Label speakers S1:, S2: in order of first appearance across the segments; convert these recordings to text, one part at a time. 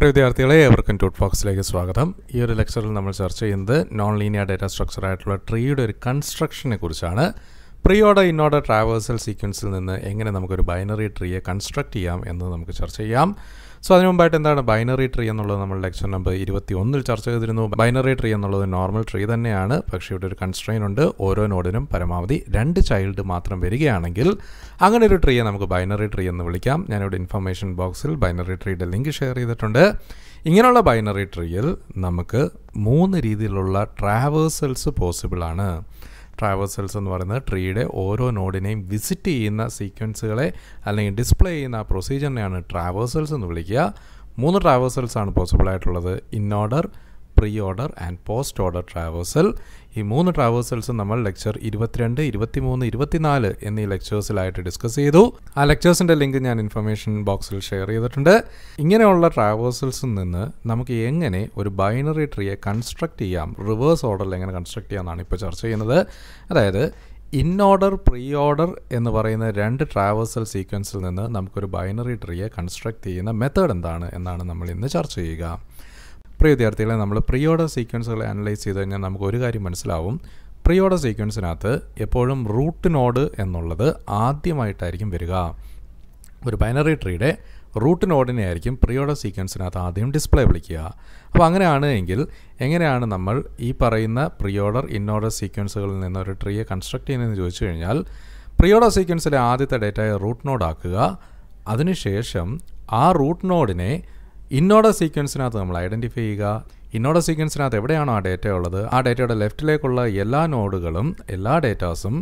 S1: പ്രിയ വിദ്യാർത്ഥികളെ ഏവർക്കും ടൂട്ട് ബോക്സിലേക്ക് സ്വാഗതം ഈ ഒരു ലെക്ചറിൽ നമ്മൾ ചർച്ച ചെയ്യുന്നത് നോൺ ലീനിയർ ഡേറ്റ സ്ട്രക്ചർ ആയിട്ടുള്ള ട്രീയുടെ ഒരു കൺസ്ട്രക്ഷനെ കുറിച്ചാണ് ഓർഡർ ഇന്നോഡ ട്രാവേഴ്സൽ സീക്വൻസിൽ നിന്ന് എങ്ങനെ നമുക്കൊരു ബൈനറി ട്രീയെ കൺസ്ട്രക്ട് ചെയ്യാം എന്ന് നമുക്ക് ചർച്ച ചെയ്യാം സോ അതിന് മുമ്പായിട്ട് എന്താണ് ബൈനറി ട്രീ എന്നുള്ളത് നമ്മൾ ലെക്ചർ നമ്പർ ഇരുപത്തി ഒന്നിൽ ചർച്ച ചെയ്തിരുന്നു ബൈനറി ട്രീ എന്നുള്ളത് നോർമൽ ട്രീ തന്നെയാണ് പക്ഷേ ഇവിടെ ഒരു കൺസ്ട്രെയിൻ ഉണ്ട് ഓരോ നോഡിനും പരമാവധി രണ്ട് ചൈൽഡ് മാത്രം വരികയാണെങ്കിൽ അങ്ങനെ ഒരു ട്രീയെ നമുക്ക് ബൈനറി ട്രീ എന്ന് വിളിക്കാം ഞാനിവിടെ ഇൻഫർമേഷൻ ബോക്സിൽ ബൈനറി ട്രീയുടെ ലിങ്ക് ഷെയർ ചെയ്തിട്ടുണ്ട് ഇങ്ങനെയുള്ള ബൈനറി ട്രീയിൽ നമുക്ക് മൂന്ന് രീതിയിലുള്ള ട്രാവേഴ്സൽസ് പോസിബിളാണ് ട്രാവേഴ്സൽസ് എന്ന് പറയുന്നത് ട്രീയുടെ ഓരോ നോഡിനെയും വിസിറ്റ് ചെയ്യുന്ന സീക്വൻസുകളെ അല്ലെങ്കിൽ ഡിസ്പ്ലേ ചെയ്യുന്ന ആ പ്രൊസീജിയറിനെയാണ് ട്രാവേഴ്സൽസ് എന്ന് വിളിക്കുക മൂന്ന് ട്രാവേഴ്സൽസ് ആണ് പോസിബിൾ ആയിട്ടുള്ളത് in order pre order and post order traversal ഈ മൂന്ന് ട്രാവേഴ്സൽസും നമ്മൾ ലെക്ചർ ഇരുപത്തിരണ്ട് ഇരുപത്തിമൂന്ന് ഇരുപത്തിനാല് എന്നീ ലെക്ചേഴ്സിലായിട്ട് ഡിസ്കസ് ചെയ്തു ആ ലെക്ചേഴ്സിൻ്റെ ലിങ്ക് ഞാൻ ഇൻഫർമേഷൻ ബോക്സിൽ ഷെയർ ചെയ്തിട്ടുണ്ട് ഇങ്ങനെയുള്ള ട്രാവേഴ്സൽസിൽ നിന്ന് നമുക്ക് എങ്ങനെ ഒരു ബൈനറി ട്രീയെ കൺസ്ട്രക്ട് ചെയ്യാം റിവേഴ്സ് ഓർഡറിൽ എങ്ങനെ കൺസ്ട്രക്ട് ചെയ്യാമെന്നാണ് ഇപ്പോൾ ചർച്ച ചെയ്യുന്നത് അതായത് ഇൻ ഓർഡർ പ്രീ ഓർഡർ എന്ന് പറയുന്ന രണ്ട് ട്രാവേഴ്സൽ സീക്വൻസിൽ നിന്ന് നമുക്കൊരു ബൈനറി ട്രീയെ കൺസ്ട്രക്ട് ചെയ്യുന്ന മെത്തേഡ് എന്താണ് എന്നാണ് നമ്മൾ ഇന്ന് ചർച്ച ചെയ്യുക പ്രിയ വിദ്യാർത്ഥികളെ നമ്മൾ പ്രീ ഓർഡർ സീക്വൻസുകൾ അനലൈസ് ചെയ്ത് കഴിഞ്ഞാൽ നമുക്ക് ഒരു കാര്യം മനസ്സിലാവും പ്രീ ഓർഡർ സീക്വൻസിനകത്ത് എപ്പോഴും റൂട്ട് നോഡ് എന്നുള്ളത് ആദ്യമായിട്ടായിരിക്കും വരിക ഒരു ബൈനറി ട്രീയുടെ റൂട്ട് നോഡിനെ ആയിരിക്കും പ്രീ ഓർഡർ സീക്വൻസിനകത്ത് ആദ്യം ഡിസ്പ്ലേ വിളിക്കുക അപ്പോൾ അങ്ങനെയാണ് എങ്കിൽ എങ്ങനെയാണ് നമ്മൾ ഈ പറയുന്ന പ്രീ ഓർഡർ ഇൻ ഓർഡർ സീക്വൻസുകളിൽ നിന്ന് ഒരു ട്രീയെ കൺസ്ട്രക്ട് ചെയ്യുന്നതെന്ന് ചോദിച്ചു കഴിഞ്ഞാൽ പ്രീ ഓർഡർ സീക്വൻസിലെ ആദ്യത്തെ ഡേറ്റയെ റൂട്ട് നോഡ് ആക്കുക അതിനുശേഷം ആ റൂട്ട് നോഡിനെ ഇന്നോട സീക്വൻസിനകത്ത് നമ്മൾ ഐഡൻറ്റിഫൈ ചെയ്യുക ഇന്നോട സീക്വൻസിനകത്ത് എവിടെയാണോ ആ ഡേറ്റ ഉള്ളത് ആ ഡേറ്റയുടെ ലെഫ്റ്റിലേക്കുള്ള എല്ലാ നോഡുകളും എല്ലാ ഡേറ്റാസും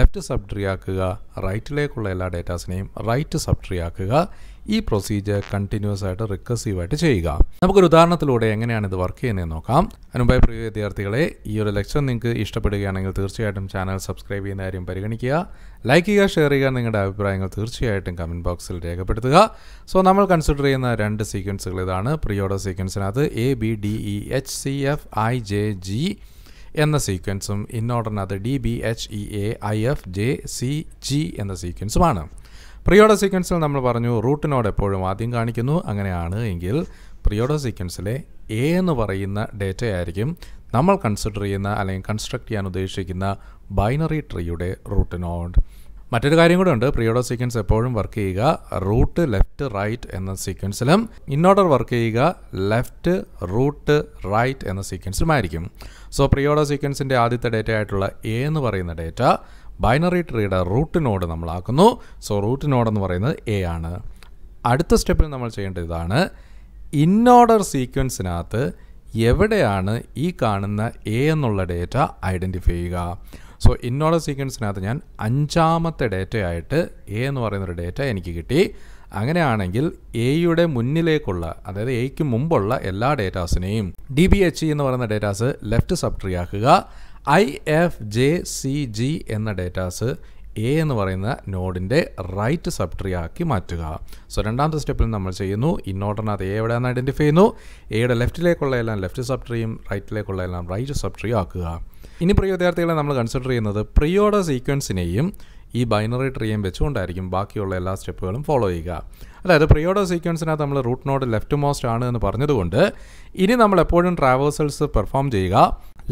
S1: ലെഫ്റ്റ് സബ്ട്രീ ആക്കുക റൈറ്റിലേക്കുള്ള എല്ലാ ഡേറ്റാസിനെയും റൈറ്റ് സബ്ട്രീ ആക്കുക ഈ പ്രൊസീജിയർ കണ്ടിന്യൂസ് ആയിട്ട് ആയിട്ട് ചെയ്യുക നമുക്കൊരു ഉദാഹരണത്തിലൂടെ എങ്ങനെയാണ് ഇത് വർക്ക് ചെയ്യുന്നത് നോക്കാം അനുഭവ പ്രിയ വിദ്യാർത്ഥികളെ ഈ ഒരു ലെക്ചർ നിങ്ങൾക്ക് ഇഷ്ടപ്പെടുകയാണെങ്കിൽ തീർച്ചയായിട്ടും ചാനൽ സബ്സ്ക്രൈബ് ചെയ്യുന്ന കാര്യം പരിഗണിക്കുക ലൈക്ക് ചെയ്യുക ഷെയർ ചെയ്യുക നിങ്ങളുടെ അഭിപ്രായങ്ങൾ തീർച്ചയായിട്ടും കമൻറ്റ് ബോക്സിൽ രേഖപ്പെടുത്തുക സോ നമ്മൾ കൺസിഡർ ചെയ്യുന്ന രണ്ട് സീക്വൻസുകൾ ഇതാണ് പ്രിയോഡോ സീക്വൻസിനകത്ത് A B D E H C F I J G എന്ന സീക്വൻസും ഇന്നോർഡറിനകത്ത് D B H E A I F J C G എന്ന സീക്വൻസുമാണ് പ്രിയോഡ സീക്വൻസിൽ നമ്മൾ പറഞ്ഞു റൂട്ടിനോട് എപ്പോഴും ആദ്യം കാണിക്കുന്നു അങ്ങനെയാണ് എങ്കിൽ പ്രിയോഡ സീക്വൻസിലെ എ എന്ന് പറയുന്ന ഡേറ്റയായിരിക്കും നമ്മൾ കൺസിഡർ ചെയ്യുന്ന അല്ലെങ്കിൽ കൺസ്ട്രക്ട് ചെയ്യാൻ ഉദ്ദേശിക്കുന്ന ബൈനറി ട്രീയുടെ റൂട്ടിനോട് മറ്റൊരു കാര്യം കൂടെ ഉണ്ട് പ്രിയോഡർ സീക്വൻസ് എപ്പോഴും വർക്ക് ചെയ്യുക റൂട്ട് ലെഫ്റ്റ് റൈറ്റ് എന്ന സീക്വൻസിലും ഇന്നോർഡർ വർക്ക് ചെയ്യുക ലെഫ്റ്റ് റൂട്ട് റൈറ്റ് എന്ന സീക്വൻസിലുമായിരിക്കും സോ പ്രിയോഡർ സീക്വൻസിൻ്റെ ആദ്യത്തെ ഡേറ്റ ആയിട്ടുള്ള എ എന്ന് പറയുന്ന ഡേറ്റ ബൈനറി ട്രീയുടെ റൂട്ട് നോഡ് നമ്മളാക്കുന്നു സോ റൂട്ട് നോഡ് എന്ന് പറയുന്നത് എ ആണ് അടുത്ത സ്റ്റെപ്പിൽ നമ്മൾ ചെയ്യേണ്ട ഇതാണ് ഇന്നോർഡർ സീക്വൻസിനകത്ത് എവിടെയാണ് ഈ കാണുന്ന എ എന്നുള്ള ഡേറ്റ ഐഡൻറ്റിഫൈ ചെയ്യുക സോ ഇന്നോട സീക്വൻസിനകത്ത് ഞാൻ അഞ്ചാമത്തെ ഡേറ്റയായിട്ട് എ എന്ന് പറയുന്നൊരു ഡേറ്റ എനിക്ക് കിട്ടി അങ്ങനെയാണെങ്കിൽ എയുടെ മുന്നിലേക്കുള്ള അതായത് എയ്ക്ക് മുമ്പുള്ള എല്ലാ ഡേറ്റാസിനെയും ഡി ബി എച്ച് എന്ന് പറയുന്ന ഡേറ്റാസ് ലെഫ്റ്റ് സബ്ട്രീ ആക്കുക I F J C G എന്ന ഡേറ്റാസ് എ എന്ന് പറയുന്ന നോഡിൻ്റെ റൈറ്റ് സബ് ട്രീ ആക്കി മാറ്റുക സോ രണ്ടാമത്തെ സ്റ്റെപ്പിൽ നമ്മൾ ചെയ്യുന്നു ഇന്നോട്ടറിനകത്ത് എ എവിടെയാണ് ഐഡൻറ്റിഫൈ ചെയ്യുന്നു എയുടെ ലെഫ്റ്റിലേക്കുള്ള എല്ലാം ലെഫ്റ്റ് സബ് ട്രീയും റൈറ്റിലേക്കുള്ള എല്ലാം റൈറ്റ് സബ് ട്രീ ആക്കുക ഇനി പ്രിയ വിദ്യാർത്ഥികളെ നമ്മൾ കൺസിഡർ ചെയ്യുന്നത് പ്രിയോഡ സീക്വൻസിനെയും ഈ ബൈനറി ട്രീയും വെച്ചുകൊണ്ടായിരിക്കും ബാക്കിയുള്ള എല്ലാ സ്റ്റെപ്പുകളും ഫോളോ ചെയ്യുക അതായത് പ്രിയോഡോ സീക്വൻസിനകത്ത് നമ്മൾ റൂട്ട് നോഡ് ലെഫ്റ്റ് മോസ്റ്റ് ആണ് എന്ന് പറഞ്ഞതുകൊണ്ട് ഇനി നമ്മൾ എപ്പോഴും ട്രാവേഴ്സൽസ് പെർഫോം ചെയ്യുക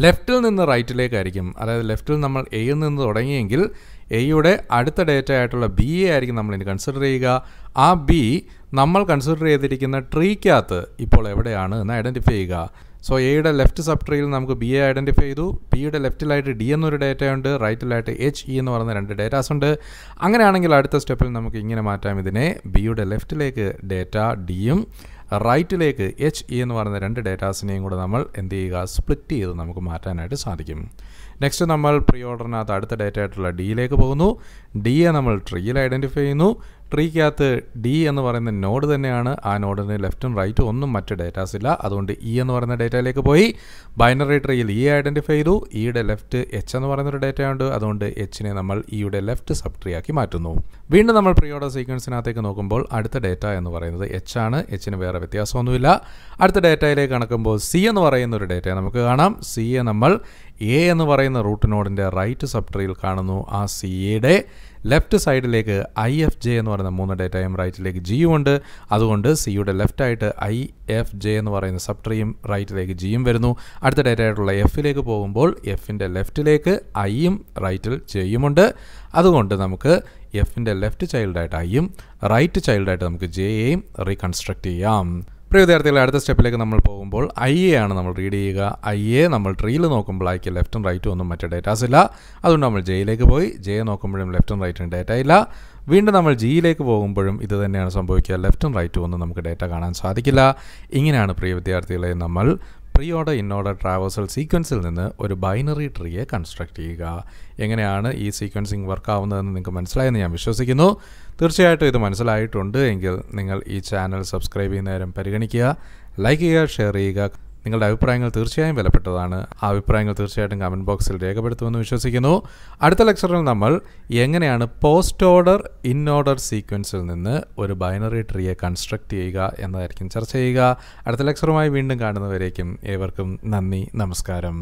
S1: ലെഫ്റ്റിൽ നിന്ന് റൈറ്റിലേക്കായിരിക്കും അതായത് ലെഫ്റ്റിൽ നമ്മൾ എയിൽ നിന്ന് തുടങ്ങിയെങ്കിൽ എയുടെ അടുത്ത ഡേറ്റ ആയിട്ടുള്ള ബി എ ആയിരിക്കും നമ്മൾ ഇനി കൺസിഡർ ചെയ്യുക ആ ബി നമ്മൾ കൺസിഡർ ചെയ്തിരിക്കുന്ന ട്രീക്കകത്ത് ഇപ്പോൾ എവിടെയാണ് എന്ന് ഐഡൻറ്റിഫൈ ചെയ്യുക സോ എയുടെ ലെഫ്റ്റ് സബ് ട്രീയിൽ നമുക്ക് ബി എ ഐഡൻറ്റിഫൈ ചെയ്തു ബിയുടെ ലെഫ്റ്റിലായിട്ട് ഡി എന്നൊരു ഡേറ്റയുണ്ട് റൈറ്റിലായിട്ട് എച്ച് ഇ e എന്ന് പറയുന്ന രണ്ട് ഡേറ്റാസ് ഉണ്ട് അങ്ങനെയാണെങ്കിൽ അടുത്ത സ്റ്റെപ്പിൽ നമുക്ക് ഇങ്ങനെ മാറ്റാം ഇതിനെ ബിയുടെ ലെഫ്റ്റിലേക്ക് ഡേറ്റ ഡിയും റൈറ്റിലേക്ക് എച്ച് ഇ e എന്ന് പറയുന്ന രണ്ട് ഡേറ്റാസിനെയും കൂടെ നമ്മൾ എന്ത് ചെയ്യുക സ്പ്ലിറ്റ് ചെയ്ത് നമുക്ക് മാറ്റാനായിട്ട് സാധിക്കും നെക്സ്റ്റ് നമ്മൾ പ്രീ ഓർഡറിനകത്ത് അടുത്ത ഡേറ്റ ആയിട്ടുള്ള ഡിയിലേക്ക് പോകുന്നു ഡിയെ നമ്മൾ ട്രീയിൽ ഐഡൻറ്റിഫൈ ചെയ്യുന്നു ട്രീക്കകത്ത് ഡി എന്ന് പറയുന്ന നോഡ് തന്നെയാണ് ആ നോഡിന് ലെഫ്റ്റും റൈറ്റും ഒന്നും മറ്റ് ഡേറ്റാസ് ഇല്ല അതുകൊണ്ട് ഇ എന്ന് പറയുന്ന ഡേറ്റയിലേക്ക് പോയി ബൈനറി ട്രീയിൽ ഇ ഐഡൻറ്റിഫൈ ചെയ്തു ഇയുടെ ലെഫ്റ്റ് എച്ച് എന്ന് പറയുന്നൊരു ഡേറ്റയുണ്ട് അതുകൊണ്ട് എച്ചിനെ നമ്മൾ ഇയുടെ ലെഫ്റ്റ് സബ് ട്രീ ആക്കി മാറ്റുന്നു വീണ്ടും നമ്മൾ ഓർഡർ സീക്വൻസിനകത്തേക്ക് നോക്കുമ്പോൾ അടുത്ത ഡേറ്റ എന്ന് പറയുന്നത് എച്ച് ആണ് എച്ചിന് വേറെ വ്യത്യാസമൊന്നുമില്ല അടുത്ത ഡേറ്റയിലേക്ക് കണക്കുമ്പോൾ സി എന്ന് പറയുന്ന ഒരു ഡേറ്റയെ നമുക്ക് കാണാം സിയെ നമ്മൾ എ എന്ന് പറയുന്ന റൂട്ട് നോഡിൻ്റെ റൈറ്റ് സബ് ട്രീയിൽ കാണുന്നു ആ സി എയുടെ ലെഫ്റ്റ് സൈഡിലേക്ക് ഐ എഫ് ജെ എന്ന് പറയുന്ന മൂന്ന് ഡേറ്റ ഡേറ്റയും റൈറ്റിലേക്ക് ജിയും ഉണ്ട് അതുകൊണ്ട് സിയുടെ ലെഫ്റ്റ് ആയിട്ട് ഐ എഫ് ജെ എന്ന് പറയുന്ന സബ് ട്രീയും റൈറ്റിലേക്ക് ജിയും വരുന്നു അടുത്ത ഡേറ്റ ആയിട്ടുള്ള എഫിലേക്ക് പോകുമ്പോൾ എഫിൻ്റെ ലെഫ്റ്റിലേക്ക് ഐയും റൈറ്റിൽ ജെയുമുണ്ട് അതുകൊണ്ട് നമുക്ക് എഫിൻ്റെ ലെഫ്റ്റ് ചൈൽഡായിട്ട് ഐയും റൈറ്റ് ചൈൽഡായിട്ട് നമുക്ക് ജെയെയും റീകൺസ്ട്രക്റ്റ് ചെയ്യാം പ്രിയ വിദ്യാർത്ഥികളെ അടുത്ത സ്റ്റെപ്പിലേക്ക് നമ്മൾ പോകുമ്പോൾ ഐ എ ആണ് നമ്മൾ റീഡ് ചെയ്യുക ഐ എ നമ്മൾ ട്രീയിൽ നോക്കുമ്പോൾ ലെഫ്റ്റും റൈറ്റും ഒന്നും മറ്റേ ഡേറ്റാസ് ഇല്ല അതുകൊണ്ട് നമ്മൾ ജെയിലേക്ക് പോയി ജെ നോക്കുമ്പോഴും ലെഫ്റ്റും റൈറ്റും ഡേറ്റ ഇല്ല വീണ്ടും നമ്മൾ ജിയിലേക്ക് പോകുമ്പോഴും ഇത് തന്നെയാണ് സംഭവിക്കുക ലെഫ്റ്റും റൈറ്റും ഒന്നും നമുക്ക് ഡേറ്റ കാണാൻ സാധിക്കില്ല ഇങ്ങനെയാണ് പ്രിയ വിദ്യാർത്ഥികളെ നമ്മൾ ട്രീ ഓർഡർ ഓർഡർ ട്രാവേഴ്സൽ സീക്വൻസിൽ നിന്ന് ഒരു ബൈനറി ട്രീയെ കൺസ്ട്രക്ട് ചെയ്യുക എങ്ങനെയാണ് ഈ സീക്വൻസിങ് വർക്ക് ആവുന്നതെന്ന് നിങ്ങൾക്ക് മനസ്സിലായെന്ന് ഞാൻ വിശ്വസിക്കുന്നു തീർച്ചയായിട്ടും ഇത് മനസ്സിലായിട്ടുണ്ട് എങ്കിൽ നിങ്ങൾ ഈ ചാനൽ സബ്സ്ക്രൈബ് ചെയ്യുന്നേരം പരിഗണിക്കുക ലൈക്ക് ചെയ്യുക ഷെയർ ചെയ്യുക നിങ്ങളുടെ അഭിപ്രായങ്ങൾ തീർച്ചയായും വിലപ്പെട്ടതാണ് ആ അഭിപ്രായങ്ങൾ തീർച്ചയായിട്ടും കമൻറ്റ് ബോക്സിൽ രേഖപ്പെടുത്തുമെന്ന് വിശ്വസിക്കുന്നു അടുത്ത ലെക്ചറിൽ നമ്മൾ എങ്ങനെയാണ് പോസ്റ്റ് ഓർഡർ ഇൻ ഓർഡർ സീക്വൻസിൽ നിന്ന് ഒരു ബൈനറി ട്രീയെ കൺസ്ട്രക്ട് ചെയ്യുക എന്നതായിരിക്കും ചർച്ച ചെയ്യുക അടുത്ത ലെക്ചറുമായി വീണ്ടും കാണുന്നവരേക്കും ഏവർക്കും നന്ദി നമസ്കാരം